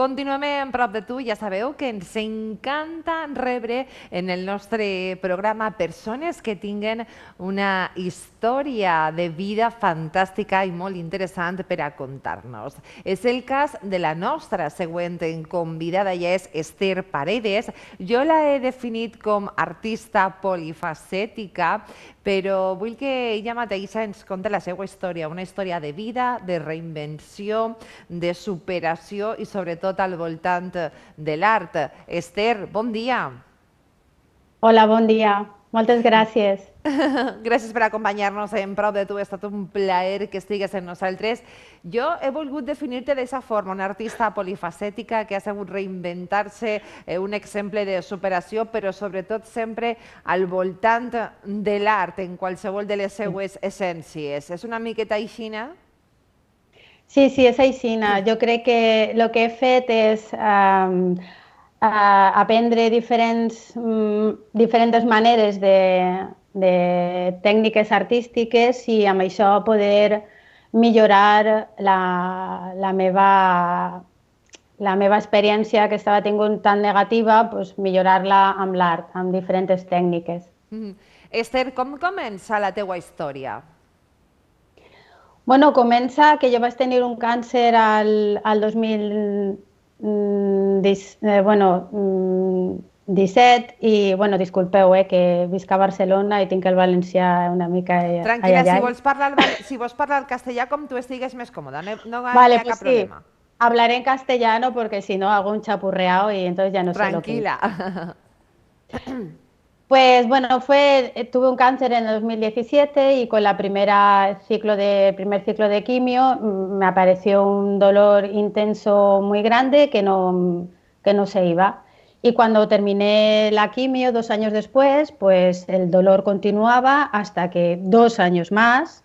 Continuem en Prop de Tú, ya sabeu que se encanta rebre en el nostre programa persones que tinguen una historia de vida fantástica y muy interesante para contarnos. Es el caso de la nostra següent convidada, ja es Esther Paredes. Yo la he definido como artista polifacética, pero vull que ella mateixa ens la seva historia, una historia de vida, de reinvención, de superación y sobre todo tot al voltant de l'art. Esther, bon dia. Hola, bon dia. Moltes gràcies. Gràcies per acompanyar-nos en prop de tu. Ha estat un plaer que estigues amb nosaltres. Jo he volgut definir-te d'aquesta forma, una artista polifacètica que ha sabut reinventar-se, eh, un exemple de superació, però sobretot sempre al voltant de l'art, en qualsevol de les seues essències. És una miqueta aixina? Sí. Sí, sí, és aixina. Jo crec que el que he fet és um, uh, aprendre diferents, um, diferents maneres de, de tècniques artístiques i amb això poder millorar la, la meva la meva experiència que estava tingut tan negativa, pues, millorar-la amb l'art, amb diferents tècniques. Mm -hmm. Esther, com comença la teua història? Bueno, comienza que llevas vaig tenir un cáncer al, al 2000, mm, eh, bueno, 17 mm, bueno, disculpeu, eh, que visca Barcelona y tinc el valencià una mica tranquila eh, Tranquila, si vols, parlar, si vols parlar el castellà com tu estigues més còmoda, no, no vale, pues problema. Hablaré en castellano porque si no hago un chapurreado y entonces ya no sé lo que... Tranquila. Pues bueno, eh, tuve un cáncer en el 2017 y con el primer ciclo de quimio mm, me apareció un dolor intenso muy grande que no, que no se iba. Y cuando terminé la quimio, dos años después, pues el dolor continuaba hasta que dos años más,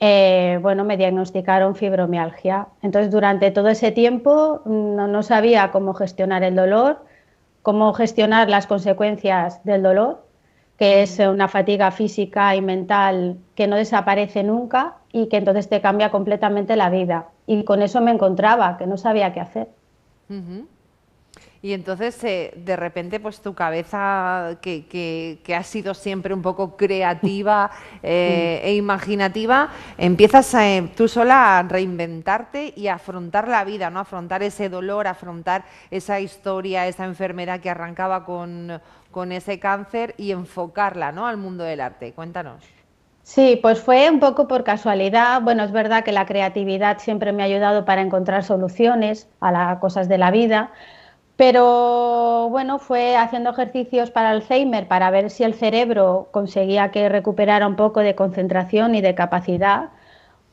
eh, bueno, me diagnosticaron fibromialgia. Entonces, durante todo ese tiempo mm, no sabía cómo gestionar el dolor cómo gestionar las consecuencias del dolor, que es una fatiga física y mental que no desaparece nunca y que entonces te cambia completamente la vida. Y con eso me encontraba, que no sabía qué hacer. Y entonces, eh, de repente, pues tu cabeza, que, que, ha sido siempre un poco creativa eh, e imaginativa, empiezas eh, tú sola a reinventarte y a afrontar la vida, ¿no? Afrontar ese dolor, afrontar esa historia, esa enfermedad que arrancaba con, con ese cáncer y enfocarla, ¿no? Al mundo del arte. Cuéntanos. Sí, pues fue un poco por casualidad. Bueno, es verdad que la creatividad siempre me ha ayudado para encontrar soluciones a las cosas de la vida pero bueno, fue haciendo ejercicios para Alzheimer para ver si el cerebro conseguía que recuperara un poco de concentración y de capacidad,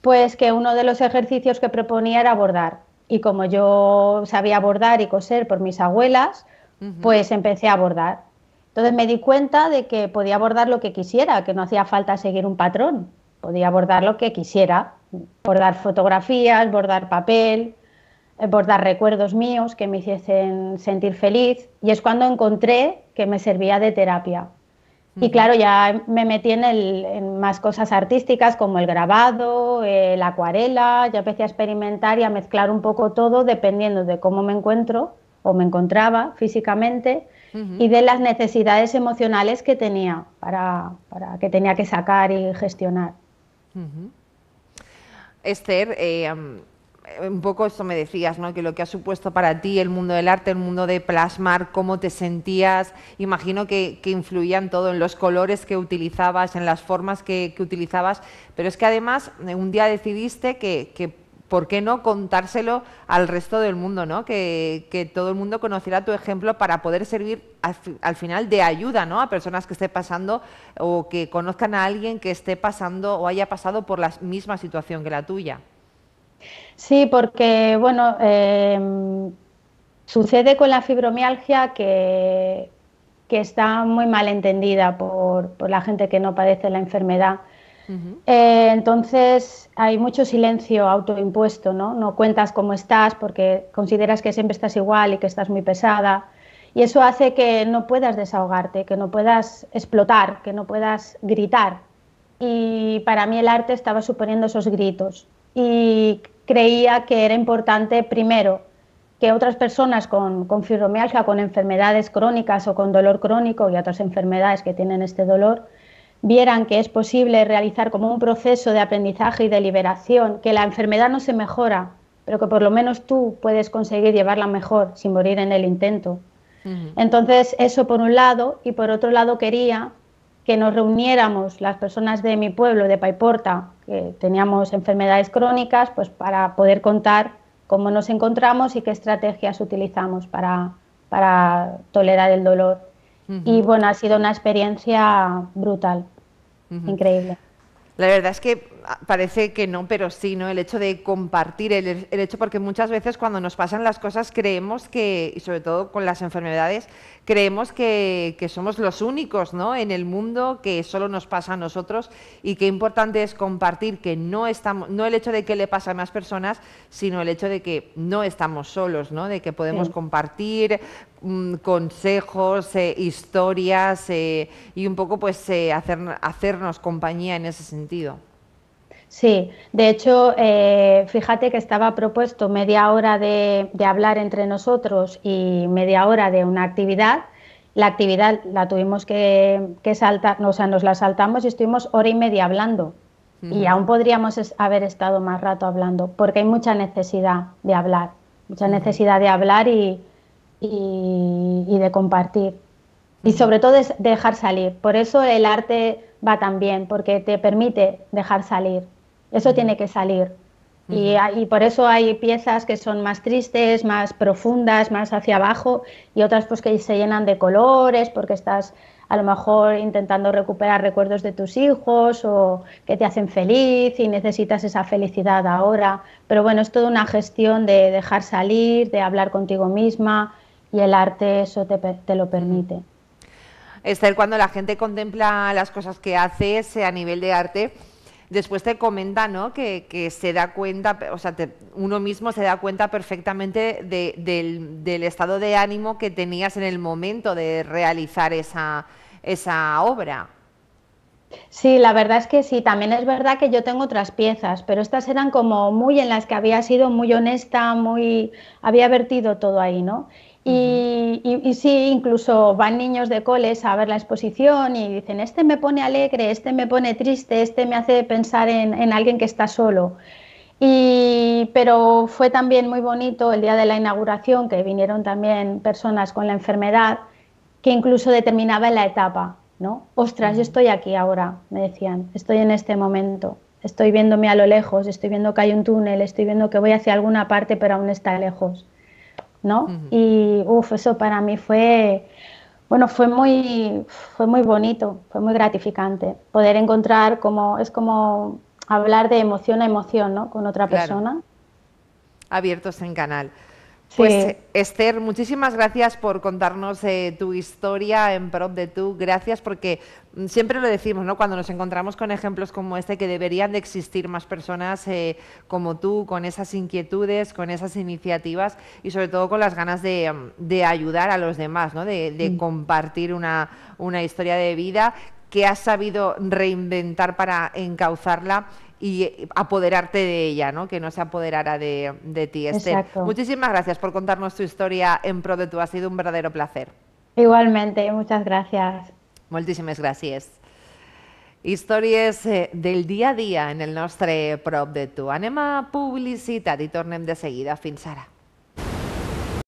pues que uno de los ejercicios que proponía era bordar. Y como yo sabía bordar y coser por mis abuelas, pues empecé a bordar. Entonces me di cuenta de que podía bordar lo que quisiera, que no hacía falta seguir un patrón, podía bordar lo que quisiera, bordar fotografías, bordar papel, eh, por dar recuerdos míos que me hiciesen sentir feliz y es cuando encontré que me servía de terapia. Y claro, ya me metí en, más cosas artísticas como el grabado, eh, la acuarela, ya empecé a experimentar y a mezclar un poco todo dependiendo de cómo me encuentro o me encontraba físicamente y de las necesidades emocionales que tenía para, para que tenía que sacar y gestionar. Esther, eh, eh, un poco esto me decías, ¿no? que lo que ha supuesto para ti el mundo del arte, el mundo de plasmar, cómo te sentías, imagino que, que influían todo en los colores que utilizabas, en las formas que, utilizabas, pero es que además eh, un día decidiste que, ¿por qué no contárselo al resto del mundo? ¿no? Que, todo el mundo conociera tu ejemplo para poder servir al, final de ayuda a personas que esté pasando o que conozcan a alguien que esté pasando o haya pasado por la misma situación que la tuya. Sí, porque, bueno, em, sucede con la fibromialgia que, que está muy mal entendida por, la gente que no padece la enfermedad. Eh, entonces hay mucho silencio autoimpuesto, ¿no? No cuentas cómo estás porque consideras que siempre estás igual y que estás muy pesada. Y eso hace que no puedas desahogarte, que no puedas explotar, que no puedas gritar. Y para mí el arte estaba suponiendo esos gritos. Y creía que era importante, primero, que otras personas con, fibromialgia, con enfermedades crónicas o con dolor crónico y otras enfermedades que tienen este dolor, vieran que es posible realizar como un proceso de aprendizaje y de liberación, que la enfermedad no se mejora, pero que por lo menos tú puedes conseguir llevarla mejor sin morir en el intento. Entonces, eso por un lado, y por otro lado quería que nos reuniéramos las personas de mi pueblo, de Paiporta, que teníamos enfermedades crónicas, pues para poder contar cómo nos encontramos y qué estrategias utilizamos para, para tolerar el dolor. Y bueno, ha sido una experiencia brutal, increíble. La verdad es que Ah, parece que no, pero sí, ¿no? El hecho de compartir, el, hecho porque muchas veces cuando nos pasan las cosas creemos que, y sobre todo con las enfermedades, creemos que, somos los únicos, En el mundo que solo nos pasa a nosotros y que importante es compartir que no estamos, no el hecho de que le pasa a más personas, sino el hecho de que no estamos solos, ¿no? De que podemos compartir mm, consejos, eh, historias eh, y un poco pues eh, hacernos compañía en ese sentido. Sí, de hecho, eh, fíjate que estaba propuesto media hora de, hablar entre nosotros y media hora de una actividad. La actividad la tuvimos que, que saltar, o sea, nos la saltamos y estuvimos hora y media hablando. Y aún podríamos haber estado más rato hablando, porque hay mucha necesidad de hablar, mucha necesidad de hablar y, y, de compartir. Y sobre todo es dejar salir. Por eso el arte va tan bien, porque te permite dejar salir. Eso tiene que salir. y, por eso hay piezas que son más tristes, más profundas, más hacia abajo, y otras pues que se llenan de colores porque estás a lo mejor intentando recuperar recuerdos de tus hijos o que te hacen feliz y necesitas esa felicidad ahora. Pero bueno, es toda una gestión de dejar salir, de hablar contigo misma y el arte eso te, te lo permite. Esther, cuando la gente contempla las cosas que haces eh, a nivel de arte, después te comenta, ¿no? Que, se da cuenta, o sea, uno mismo se da cuenta perfectamente del, estado de ánimo que tenías en el momento de realizar esa, esa obra. Sí, la verdad es que sí, también es verdad que yo tengo otras piezas, pero estas eran como muy en las que había sido muy honesta, muy había vertido todo ahí, ¿no? Y, sí, incluso van niños de coles a ver la exposición y dicen, este me pone alegre, este me pone triste, este me hace pensar en, alguien que está solo. Y, pero fue también muy bonito el día de la inauguración, que vinieron también personas con la enfermedad, que incluso determinaba la etapa, ¿no? Ostras, yo estoy aquí ahora, me decían, estoy en este momento, estoy viéndome a lo lejos, estoy viendo que hay un túnel, estoy viendo que voy hacia alguna parte, pero aún está lejos. ¿no? Y uff, eso para mí fue, bueno, fue muy, fue muy bonito, fue muy gratificante poder encontrar como, es como hablar de emoción a emoción, ¿no? Con otra persona. Abiertos en canal. Pues eh, Esther, muchísimas gracias por contarnos eh, tu historia en prop de tú. Gracias porque mm, siempre lo decimos, ¿no? Cuando nos encontramos con ejemplos como este, que deberían de existir más personas eh, como tú, con esas inquietudes, con esas iniciativas y sobre todo con las ganas de, mm, ayudar a los demás, ¿no? De, mm. compartir una, una historia de vida que has sabido reinventar para encauzarla y eh, apoderarte de ella, ¿no? Que no se apoderara de, ti, Muchísimas gracias por contarnos tu historia en pro de tú. Ha sido un verdadero placer. Igualmente, muchas gracias. Muchísimas gracias. Historias eh, del día a día en el nostre Pro de Tu. Anem a publicitat i tornem de seguida. Fins ara.